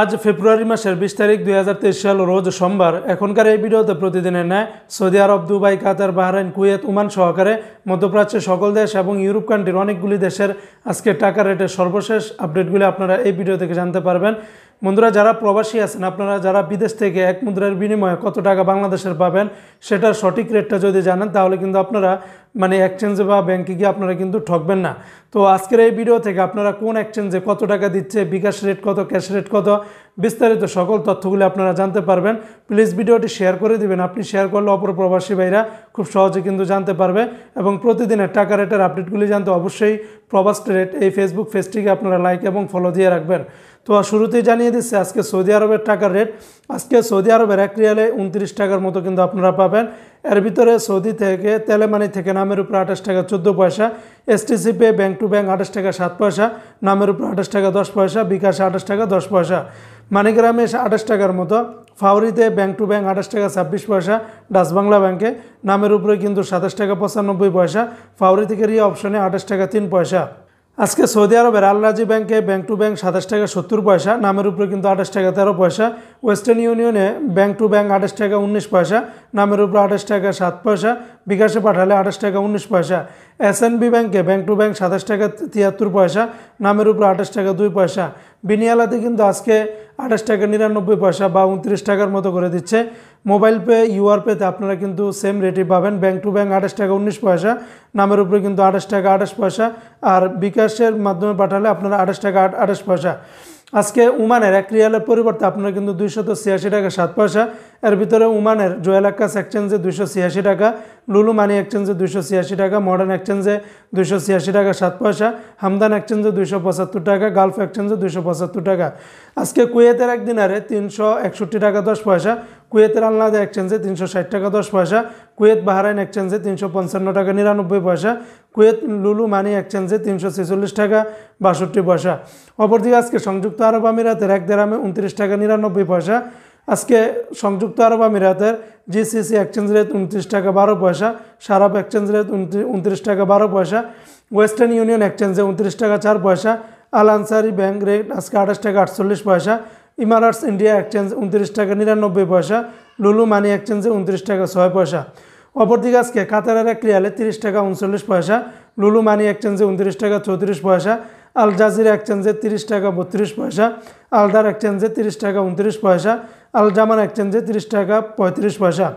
আজ ফেব্রুয়ারি মাসের বিশ তারিখ দুই সাল রোজ সোমবার এখনকার এই ভিডিওতে প্রতিদিনের ন্যায় Saudi Arab Dubai Qatar Bahrain Kuwait Oman সহকারে মধ্যপ্রাচ্যের সকল দেশ এবং ইউরোপ কান্ট্রির অনেকগুলি দেশের আজকে টাকা রেটের সর্বশেষ আপডেটগুলি আপনারা এই ভিডিও থেকে জানতে পারবেন বন্ধুরা যারা প্রবাসী আছেন আপনারা যারা বিদেশ থেকে এক মুদ্রার বিনিময়ে কত টাকা বাংলাদেশের পাবেন সেটার সঠিক রেটটা যদি জানেন তাহলে কিন্তু আপনারা মানে এক্সচেঞ্জে বা ব্যাংকে গিয়ে আপনারা কিন্তু ঠকবেন না তো আজকের এই ভিডিও থেকে আপনারা কোন এক্সচেঞ্জে কত টাকা দিচ্ছে বিকাশ রেট কত ক্যাশ রেট কত বিস্তারিত সকল তথ্যগুলি আপনারা জানতে পারবেন প্লিজ ভিডিওটি শেয়ার করে দিবেন আপনি শেয়ার করলে অপর প্রবাসী ভাইরা খুব সহজে কিন্তু জানতে পারবে এবং প্রতিদিনের টাকা রেটের আপডেটগুলি জানতে অবশ্যই প্রবাস রেট এই ফেসবুক পেজটিকে আপনারা লাইক এবং ফলো দিয়ে রাখবেন তো শুরুতেই জানিয়ে দিচ্ছে আজকে সৌদি আরবের টাকার রেট আজকে সৌদি আরবের এক রিয়ালে উনত্রিশ টাকার মতো কিন্তু আপনারা পাবেন এর ভিতরে সৌদি থেকে তেলেমানি থেকে নামের উপর আঠাশ টাকা চোদ্দো পয়সা STC pay bank to bank আঠাশ টাকা সাত পয়সা নামের উপর আঠাশ টাকা দশ পয়সা বিকাশে আঠাশ টাকা দশ পয়সা মানিগ্রামে আঠাশ টাকার মতো ফাউরিতে ব্যাঙ্ক টু ব্যাঙ্ক আঠাশ টাকা ছাব্বিশ পয়সা ডাচ বাংলা ব্যাংকে নামের উপরে কিন্তু সাতাশ টাকা পঁচানব্বই পয়সা ফাউরি থেকে রিয়া অপশনে আঠাশ টাকা তিন পয়সা আজকে সৌদি আরবের আল্লাজি ব্যাংকে ব্যাংক টু ব্যাংক সাতাশ টাকা সত্তর পয়সা নামের উপরে কিন্তু আঠাশ টাকা তেরো পয়সা ওয়েস্টার্ন ইউনিয়নে ব্যাংক টু ব্যাংক আঠাশ টাকা উনিশ পয়সা নামের উপরে আঠাশ টাকা সাত পয়সা বিকাশে পাঠালে আঠাশ টাকা উনিশ পয়সা এস ব্যাংকে ব্যাংক টু ব্যাংক সাতাশ টাকা তিয়াত্তর পয়সা নামের উপরে আঠাশ টাকা দুই পয়সা বিনিয়ালাতে কিন্তু আজকে আঠাশ টাকা নিরানব্বই পয়সা বা উনত্রিশ টাকার মতো করে দিচ্ছে মোবাইল পে ইউআর পেতে আপনারা কিন্তু সেম রেটে পাবেন ব্যাঙ্ক টু ব্যাঙ্ক আঠাশ টাকা উনিশ পয়সা নামের উপরে কিন্তু আঠাশ টাকা আঠাশ পয়সা আর বিকাশের মাধ্যমে পাঠালে আপনারা আঠাশ টাকা আট আঠাশ পয়সা আজকে উমানের এক রিয়ালের পরিবর্তে আপনারা কিন্তু দুইশত ছিয়াশি টাকা সাত পয়সা এর ভিতরে উমানের জয়েলাক্কা এক্সচেঞ্জে দুশো ছিয়াশি টাকা লুলু মানি এক্সচেঞ্জে দুশো ছিয়াশি টাকা মডার্ন এক্সচেঞ্জে দুশো ছিয়াশি টাকা সাত পয়সা হামদান এক্সচেঞ্জে দুশো পঁচাত্তর টাকা গালফ এক্সচেঞ্জে দুশো পঁচাত্তর টাকা আজকে কুয়েতের আরে তিনশো একষট্টি টাকা দশ পয়সা কুয়েতের আলনাদে এক্সচেঞ্জে তিনশো ষাট টাকা দশ পয়সা কুয়েত বাহারাইন এক্সচেঞ্জে তিনশো পঞ্চান্ন টাকা নিরানব্বই পয়সা কুয়েত লুলু মানি এক্সচেঞ্জে তিনশো ছেচল্লিশ টাকা বাষট্টি পয়সা অপরদিকে আজকে সংযুক্ত আরব আমিরাতের এক দেরামে উনত্রিশ টাকা নিরানব্বই পয়সা আজকে সংযুক্ত আরব আমিরাতের জিসিসি এক্সচেঞ্জ রেট উনত্রিশ টাকা বারো পয়সা সারাপ এক্সচেঞ্জ রেট উনত্রিশ টাকা বারো পয়সা ওয়েস্টার্ন ইউনিয়ন এক্সচেঞ্জে উনত্রিশ টাকা চার পয়সা আল আনসারি ব্যাংক রেট আজকে আঠাশ টাকা আটচল্লিশ পয়সা ইমারাটস ইন্ডিয়া এক্সচেঞ্জ উনত্রিশ টাকা নিরানব্বই পয়সা লুলু মানি এক্সচেঞ্জে উনত্রিশ টাকা ছয় পয়সা অপরদিকে আজকে কাতারের এক রিয়ালে তিরিশ টাকা উনচল্লিশ পয়সা লুলু মানি এক্সচেঞ্জে উনত্রিশ টাকা চৌত্রিশ পয়সা আল জাজিরা এক্সচেঞ্জে তিরিশ টাকা বত্রিশ পয়সা আলদার এক্সচেঞ্জে তিরিশ টাকা উনত্রিশ পয়সা আল জামান এক্সচেঞ্জে তিরিশ টাকা পঁয়ত্রিশ পয়সা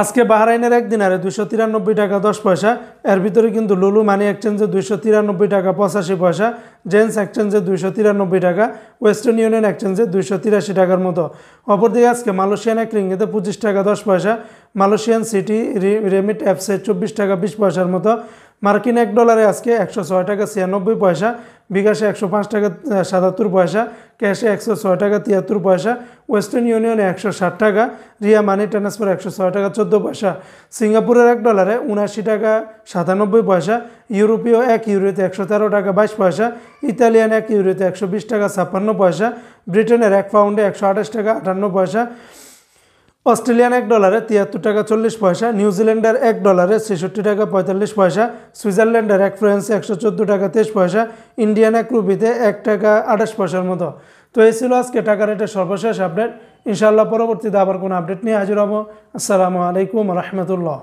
আজকে বাহরাইনের এক দিনারে দুশো তিরানব্বই টাকা দশ পয়সা এর ভিতরে কিন্তু লুলু মানি এক্সচেঞ্জে দুশো তিরানব্বই টাকা পঁচাশি পয়সা জেন্টস এক্সচেঞ্জে দুশো তিরানব্বই টাকা ওয়েস্টার্ন ইউনিয়ন এক্সচেঞ্জে দুশো তিরাশি টাকার মতো অপরদিকে আজকে মালয়েশিয়ান এক রিঙ্গিতে পঁচিশ টাকা দশ পয়সা মালয়েশিয়ান সিটি রেমিট অ্যাপসে চব্বিশ টাকা বিশ পয়সার মতো মার্কিন এক ডলারে আজকে একশো ছয় টাকা ছিয়ানব্বই পয়সা বিকাশে একশো পাঁচ টাকা সাতাত্তর পয়সা ক্যাশে একশো ছয় টাকা তিয়াত্তর পয়সা ওয়েস্টার্ন ইউনিয়নে একশো ষাট টাকা রিয়া মানি ট্রান্সফার একশো ছয় টাকা চোদ্দো পয়সা সিঙ্গাপুরের এক ডলারে উনাশি টাকা সাতানব্বই পয়সা ইউরোপীয় এক ইউরোতে একশো তেরো টাকা বাইশ পয়সা ইতালিয়ান এক ইউরোতে একশো বিশ টাকা ছাপ্পান্ন পয়সা ব্রিটেনের এক পাউন্ডে একশো আঠাশ টাকা আটান্ন পয়সা অস্ট্রেলিয়ান এক ডলারে তিয়াত্তর টাকা চল্লিশ পয়সা নিউজিল্যান্ডের এক ডলারে ছেষট্টি টাকা পঁয়তাল্লিশ পয়সা সুইজারল্যান্ডের এক ফ্রেন্সে একশো চোদ্দো টাকা তেইশ পয়সা ইন্ডিয়ান এক রুপিতে এক টাকা আঠাশ পয়সার মতো তো এই ছিল আজকে টাকা রেটের সর্বশেষ আপডেট ইনশাআল্লাহ পরবর্তীতে আবার কোনো আপডেট নিয়ে হাজির হবো আসসালামু আলাইকুম রহমতুল্লাহ